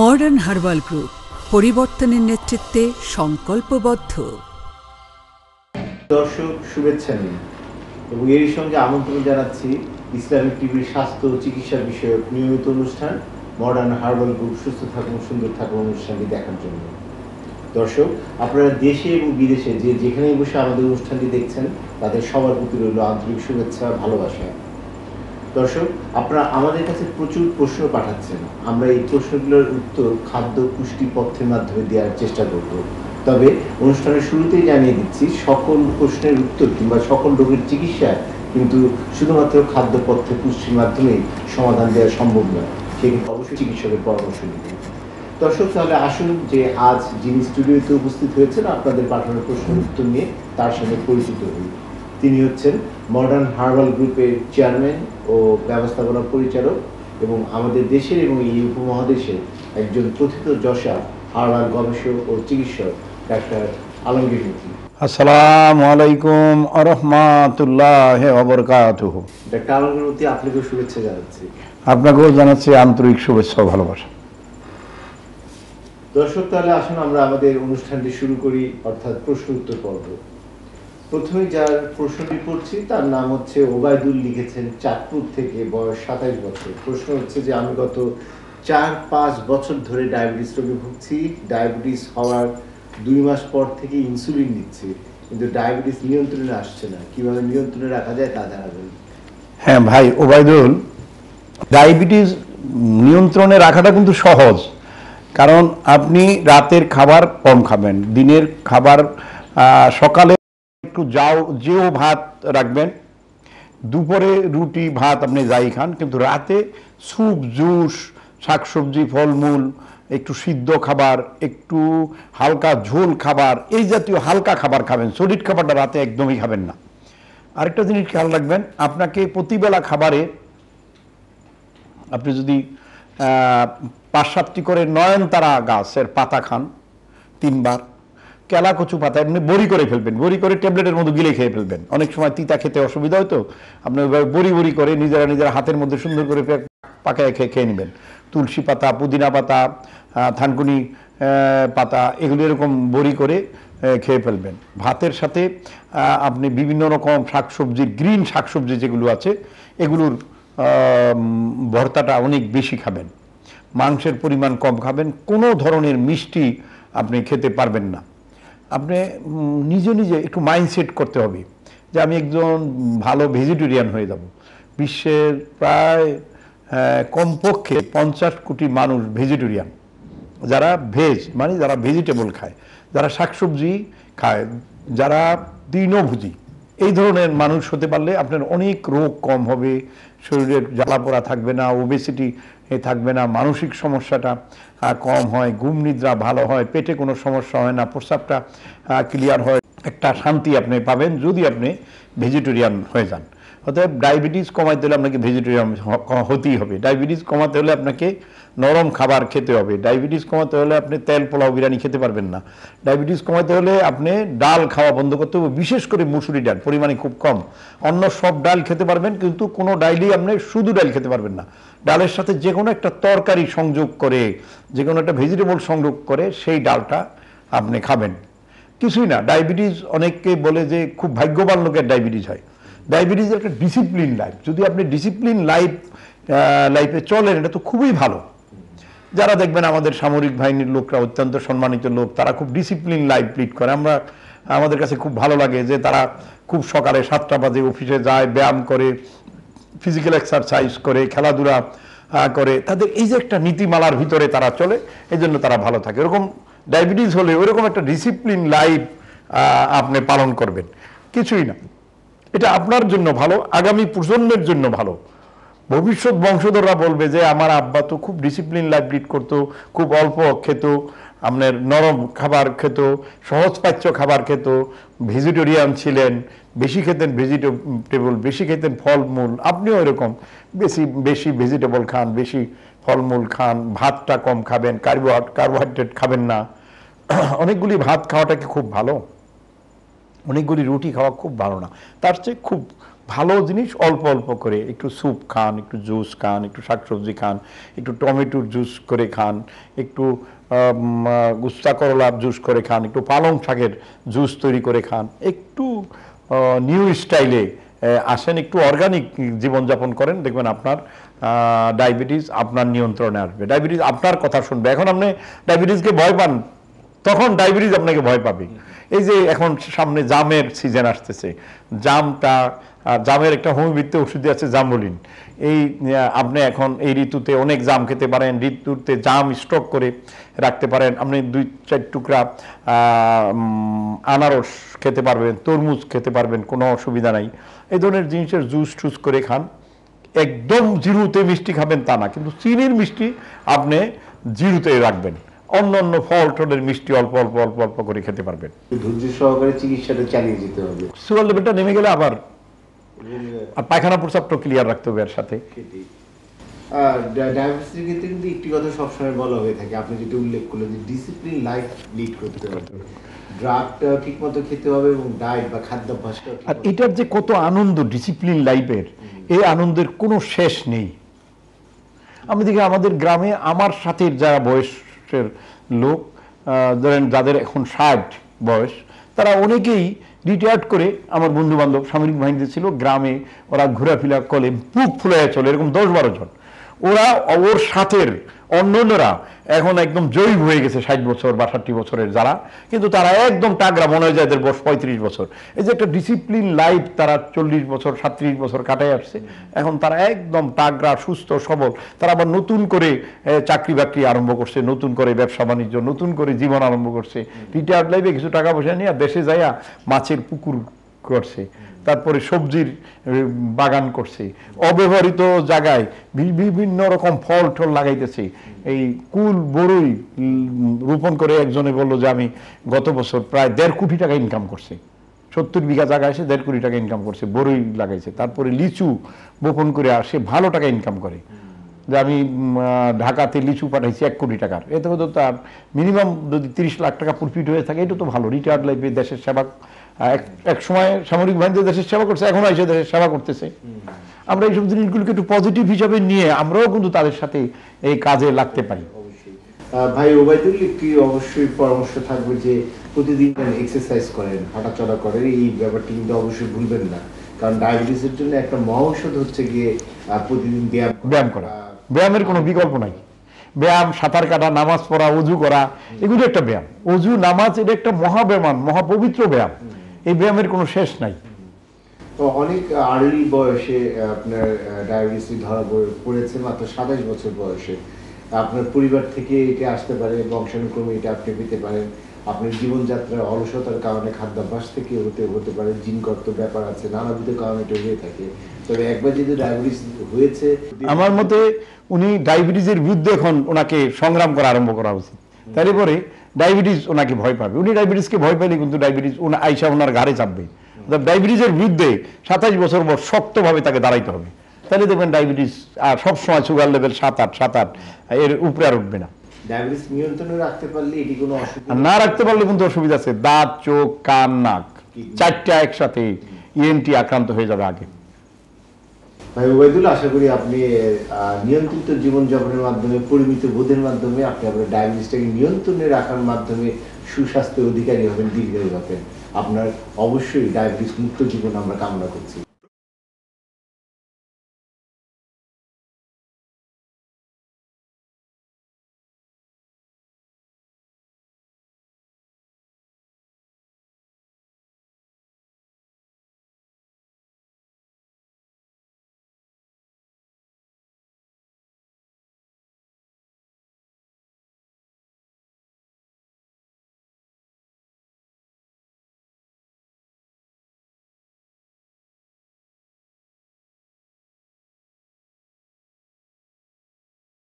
modern herbal group পরিবর্তনের নেতৃত্বে সংকল্পবদ্ধ দর্শক শুভেচ্ছা নিন এবং এরই সঙ্গে আমন্ত্রণ জানাচ্ছি ইসলামিক টিভির স্বাস্থ্য ও চিকিৎসা বিষয়ক নিয়মিত অনুষ্ঠান মডার্ন হার্বাল গ্রুপ সুস্থ থাকুন সুন্দর থাকুন অনুষ্ঠানটি দেখার জন্য দর্শক আপনারা দেশে এবং বিদেশে যে যেখানে বসে আমাদের অনুষ্ঠানটি দেখছেন তাদের সবার প্রতি রইল আন্তরিক শুভেচ্ছা ভালোবাসা দর্শক আপনারা আমাদের কাছে প্রচুর প্রশ্ন পাঠাচ্ছেন আমরা এই প্রশ্নগুলোর উত্তর খাদ্য পুষ্টি পথের মাধ্যমে দেওয়ার চেষ্টা করব তবে অনুষ্ঠানের শুরুতেই জানিয়ে দিচ্ছি সকল প্রশ্নের উত্তর কিংবা সকল রোগের চিকিৎসা কিন্তু শুধুমাত্র খাদ্য পথ্যে পুষ্টির মাধ্যমেই সমাধান দেওয়া সম্ভব নয় সেক্ষেত্রে অবশ্যই চিকিৎসকের পরামর্শ নিতে দর্শক তাহলে আসুন যে আজ যিনি স্টুডিওতে উপস্থিত হয়েছেন আপনাদের পাঠানোর প্রশ্নের উত্তর নিয়ে তার সঙ্গে পরিচিত হই তিনি হচ্ছেন মডার্ন হার্বাল গ্রুপের চেয়ারম্যান ও ব্যবস্থাপনা পরিচালক এবং আমাদের দেশের এবং এই উপমহাদেশের একজন প্রথিত যশা হার্বাল গবেষক ও চিকিৎসক ডাক্তার আলমগীর মিত্র আসসালামু আলাইকুম আরহামাতুল্লাহ অবরকাতুহ ডাক্তার আলমগীর মিত্র আপনাকেও শুভেচ্ছা জানাচ্ছি আপনাকেও জানাচ্ছি আন্তরিক শুভেচ্ছা ও ভালোবাসা দর্শক তাহলে আসুন আমরা আমাদের অনুষ্ঠানটি শুরু করি অর্থাৎ প্রশ্ন উত্তর পর্ব প্রথমে যার প্রশ্নটি পড়ছি তার নাম হচ্ছে ওবায়দুল লিখেছেন চাঁদপুর থেকে বয়স সাতাইশ বছর প্রশ্ন হচ্ছে যে আমি গত চার পাঁচ বছর ধরে ডায়াবেটিস রোগে ভুগছি ডায়াবেটিস হওয়ার দুই মাস পর থেকে ইনসুলিন নিচ্ছি কিন্তু ডায়াবেটিস নিয়ন্ত্রণে আসছে না কিভাবে নিয়ন্ত্রণে রাখা যায় তা জানাবেন হ্যাঁ ভাই ওবায়দুল ডায়াবেটিস নিয়ন্ত্রণে রাখাটা কিন্তু সহজ কারণ আপনি রাতের খাবার কম খাবেন দিনের খাবার সকালে একটু যাও যেও ভাত রাখবেন দুপুরে রুটি ভাত আপনি যাই খান কিন্তু রাতে স্যুপ জুস শাকসবজি ফলমূল একটু সিদ্ধ খাবার একটু হালকা ঝোল খাবার এই জাতীয় হালকা খাবার খাবেন সলিড খাবারটা রাতে একদমই খাবেন না আরেকটা জিনিস খেয়াল রাখবেন আপনাকে প্রতিবেলা খাবারে আপনি যদি পাঁচ সাতটি করে নয়নতারা গাছের পাতা খান তিনবার কেলা কচু পাতা এমনি বড়ি করে ফেলবেন বড়ি করে ট্যাবলেটের মধ্যে গিলে খেয়ে ফেলবেন অনেক সময় তিতা খেতে অসুবিধা হতো আপনি বড়ি বড়ি করে নিজেরা নিজেরা হাতের মধ্যে সুন্দর করে পাকায় খেয়ে খেয়ে নেবেন তুলসী পাতা পুদিনা পাতা থানকুনি পাতা এগুলো এরকম বড়ি করে খেয়ে ফেলবেন ভাতের সাথে আপনি বিভিন্ন রকম শাকসবজির গ্রিন শাকসবজি যেগুলো আছে এগুলোর ভর্তাটা অনেক বেশি খাবেন মাংসের পরিমাণ কম খাবেন কোনো ধরনের মিষ্টি আপনি খেতে পারবেন না আপনি নিজে নিজে একটু মাইন্ডসেট করতে হবে যে আমি একজন ভালো ভেজিটেরিয়ান হয়ে যাব বিশ্বের প্রায় হ্যাঁ, কমপক্ষে পঞ্চাশ কোটি মানুষ ভেজিটেরিয়ান যারা ভেজ মানে যারা ভেজিটেবল খায় যারা শাকসবজি খায় যারা তৃণভোজী এই ধরনের মানুষ হতে পারলে আপনার অনেক রোগ কম হবে শরীরে জ্বালা পোড়া থাকবে না ওবেসিটি থাকবে না মানসিক সমস্যাটা কম হয় ঘুম নিদ্রা ভালো হয় পেটে কোনো সমস্যা হয় না প্রস্রাবটা ক্লিয়ার হয় একটা শান্তি আপনি পাবেন যদি আপনি ভেজিটেরিয়ান হয়ে যান অতএব ডায়াবেটিস কমাইতে হলে আপনাকে ভেজিটেরিয়ান হতেই হবে ডায়াবেটিস কমাতে হলে আপনাকে নরম খাবার খেতে হবে ডায়াবেটিস কমাতে হলে আপনি তেল পোলাও বিরিয়ানি খেতে পারবেন না ডায়াবেটিস কমাতে হলে আপনি ডাল খাওয়া বন্ধ করতে হবে বিশেষ করে মুসুরি ডাল পরিমাণে খুব কম অন্য সব ডাল খেতে পারবেন কিন্তু কোনো ডাইলি আপনি শুধু ডাল খেতে পারবেন না ডালের সাথে যে কোনো একটা তরকারি সংযোগ করে যে কোনো একটা ভেজিটেবল সংযোগ করে সেই ডালটা আপনি খাবেন কিছুই না ডায়াবেটিস অনেককে বলে যে খুব ভাগ্যবান লোকের ডায়াবেটিস হয় ডায়াবেটিস একটা ডিসিপ্লিন লাইফ যদি আপনি ডিসিপ্লিন লাইফ লাইফে চলেন এটা তো খুবই ভালো যারা দেখবেন আমাদের সামরিক বাহিনীর লোকরা অত্যন্ত সম্মানিত লোক তারা খুব ডিসিপ্লিন লাইফ লিড করে আমরা আমাদের কাছে খুব ভালো লাগে যে তারা খুব সকালে সাতটা বাজে অফিসে যায় ব্যায়াম করে ফিজিক্যাল এক্সারসাইজ করে খেলাধুলা করে তাদের এই যে একটা নীতিমালার ভিতরে তারা চলে এই জন্য তারা ভালো থাকে ওরকম ডায়াবেটিস হলে ওরকম একটা ডিসিপ্লিন লাইফ আপনি পালন করবেন কিছুই না এটা আপনার জন্য ভালো আগামী প্রজন্মের জন্য ভালো ভবিষ্যৎ বংশধররা বলবে যে আমার আব্বা তো খুব ডিসিপ্লিন লাইফ লিড করতো খুব অল্প খেত আপনার নরম খাবার খেত সহজপাচ্য খাবার খেত ভেজিটেরিয়ান ছিলেন বেশি খেতেন ভেজিটেবল বেশি খেতেন ফলমূল আপনিও এরকম বেশি বেশি ভেজিটেবল খান বেশি ফলমূল খান ভাতটা কম খাবেন কার্বোহাইড্রেট খাবেন না অনেকগুলি ভাত খাওয়াটা কি খুব ভালো অনেকগুলি রুটি খাওয়া খুব ভালো না তার চেয়ে খুব ভালো জিনিস অল্প অল্প করে একটু স্যুপ খান একটু জুস খান একটু শাকসবজি খান একটু টমেটোর জুস করে খান একটু গুস্তা করলার জুস করে খান একটু পালং শাকের জুস তৈরি করে খান একটু নিউ স্টাইলে আসেন একটু অর্গানিক জীবনযাপন করেন দেখবেন আপনার ডায়াবেটিস আপনার নিয়ন্ত্রণে আসবে ডায়াবেটিস আপনার কথা শুনবে এখন আপনি ডায়াবেটিসকে ভয় পান তখন ডায়াবেটিস আপনাকে ভয় পাবে এই যে এখন সামনে জামের সিজন আসতেছে জামটা জামের একটা হোমিবৃত্ত ওষুধ আছে জামবলিন এই আপনি এখন এই ঋতুতে অনেক জাম খেতে পারেন ঋতুতে জাম স্টক করে রাখতে পারেন আপনি দুই চার টুকরা আনারস খেতে পারবেন তরমুজ খেতে পারবেন কোনো অসুবিধা নাই এই ধরনের জিনিসের জুস টুস করে খান একদম জিরুতে মিষ্টি খাবেন তা না কিন্তু চিনির মিষ্টি আপনি জিরুতে রাখবেন অন্য অন্য ফল টলের মিষ্টি অল্প অল্প অল্প অল্প করে খেতে পারবেন ধৈর্য সহকারে চিকিৎসাটা চালিয়ে যেতে হবে সুগার লেভেলটা নেমে গেলে আবার আর পায়খানা প্রস্রাবটা ক্লিয়ার রাখতে হবে এর সাথে আপনি যেটা উল্লেখ করলেন ডিসিপ্লিন লাইফ লিড খেতে হবে এবং ডায়েট বা আর এটার যে কত আনন্দ ডিসিপ্লিন লাইফের এই আনন্দের শেষ নেই আমি দেখি আমাদের গ্রামে আমার সাথে যারা বয়স বয়সের লোক ধরেন যাদের এখন ষাট বয়স তারা অনেকেই রিটায়ার্ড করে আমার বন্ধু বান্ধব সামরিক বাহিনীতে ছিল গ্রামে ওরা ঘোরাফেরা করে বুক ফুলাইয়া চলে এরকম দশ বারো জন ওরা ওর অন্য অন্যরা এখন একদম জৈব হয়ে গেছে ষাট বছর বা ষাটটি বছরের যারা কিন্তু তারা একদম টাগরা মনে হয় যাদের বয়স পঁয়ত্রিশ বছর এই যে একটা ডিসিপ্লিন লাইফ তারা চল্লিশ বছর সাতত্রিশ বছর কাটাই আসছে এখন তারা একদম টাগরা সুস্থ সবল তারা আবার নতুন করে চাকরি বাকরি আরম্ভ করছে নতুন করে ব্যবসা বাণিজ্য নতুন করে জীবন আরম্ভ করছে রিটায়ার্ড লাইফে কিছু টাকা পয়সা নিয়ে দেশে যাইয়া মাছের পুকুর করছে তারপরে সবজির বাগান করছে অব্যবহৃত জায়গায় বিভিন্ন রকম ফল টল লাগাইতেছে এই কুল বড়ই রোপণ করে একজনে বললো যে আমি গত বছর প্রায় দেড় কোটি টাকা ইনকাম করছে সত্তর বিঘা জায়গা এসে দেড় কোটি টাকা ইনকাম করছে বড়ই লাগাইছে তারপরে লিচু বপন করে আসে ভালো টাকা ইনকাম করে যে আমি ঢাকাতে লিচু পাঠাইছি এক কোটি টাকার এতে হয়তো তার মিনিমাম যদি তিরিশ লাখ টাকা প্রফিট হয়ে থাকে এটা তো ভালো রিটায়ার্ড লাইফে দেশের সেবা এক সময় সামরিক বাহিনীতে দেশের সেবা করছে এখন এসে দেশের সেবা করতেছে আমরা এইসব জিনিসগুলোকে একটু পজিটিভ হিসাবে নিয়ে আমরাও কিন্তু তাদের সাথে এই কাজে লাগতে পারি ভাই ওবায়দুল একটি অবশ্যই পরামর্শ থাকবে যে প্রতিদিন এক্সারসাইজ করেন হাঁটাচলা করেন এই ব্যাপারটি কিন্তু অবশ্যই ভুলবেন না কারণ ডায়াবেটিসের জন্য একটা মহৌষধ হচ্ছে গিয়ে প্রতিদিন ব্যায়াম ব্যায়াম করা ব্যায়ামের কোনো বিকল্প নাই ব্যায়াম সাঁতার কাটা নামাজ পড়া উজু করা এগুলো একটা ব্যায়াম উজু নামাজ এটা একটা মহাব্যায়াম মহাপবিত্র ব্যায়াম এই ব্যায়ামের কোনো শেষ নাই অনেক আর্লি বয়সে আপনার ডায়াবেটিস ধরা পড়েছে মাত্র সাতাশ বছর বয়সে আপনার পরিবার থেকে এটা আসতে পারে বংশানুক্রমে এটা আপনি পেতে পারেন আপনার জীবনযাত্রার অলসতার কারণে খাদ্যাভ্যাস থেকে হতে হতে পারে জিনগত ব্যাপার আছে নানাবিধ কারণে এটা হয়ে থাকে তবে একবার যদি ডায়াবেটিস হয়েছে আমার মতে উনি ডায়াবেটিসের বিরুদ্ধে এখন ওনাকে সংগ্রাম করা আরম্ভ করা উচিত তারপরে ডায়াবেটিস ওনাকে ভয় পাবে উনি ডায়াবেটিসকে ভয় পেলে কিন্তু ডায়াবেটিস ওনা আইসা ওনার ঘাড়ে চাপবে ডায়াবেটিসের বিরুদ্ধে সাতাশ বছর পর শক্তভাবে তাকে দাঁড়াইতে হবে তাহলে দেখবেন ডায়াবেটিস আর সবসময় সুগার লেভেল সাত আট সাত আট এর উপরে আর উঠবে না না রাখতে পারলে কিন্তু অসুবিধা আছে দাঁত চোখ কান নাক চারটা একসাথে ইএনটি e আক্রান্ত হয়ে যাবে আগে ভাই ওবায়দুল আশা করি আপনি নিয়ন্ত্রিত জীবনযাপনের মাধ্যমে পরিমিত বোধের মাধ্যমে আপনি আপনার ডায়াবেটিসটাকে নিয়ন্ত্রণে রাখার মাধ্যমে সুস্বাস্থ্যের অধিকারী হবেন দীর্ঘায়ু হবেন আপনার অবশ্যই ডায়াবেটিস মুক্ত জীবন আমরা কামনা করছি